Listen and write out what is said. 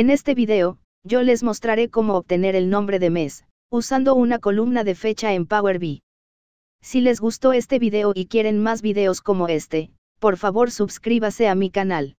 En este video, yo les mostraré cómo obtener el nombre de mes, usando una columna de fecha en Power BI. Si les gustó este video y quieren más videos como este, por favor suscríbase a mi canal.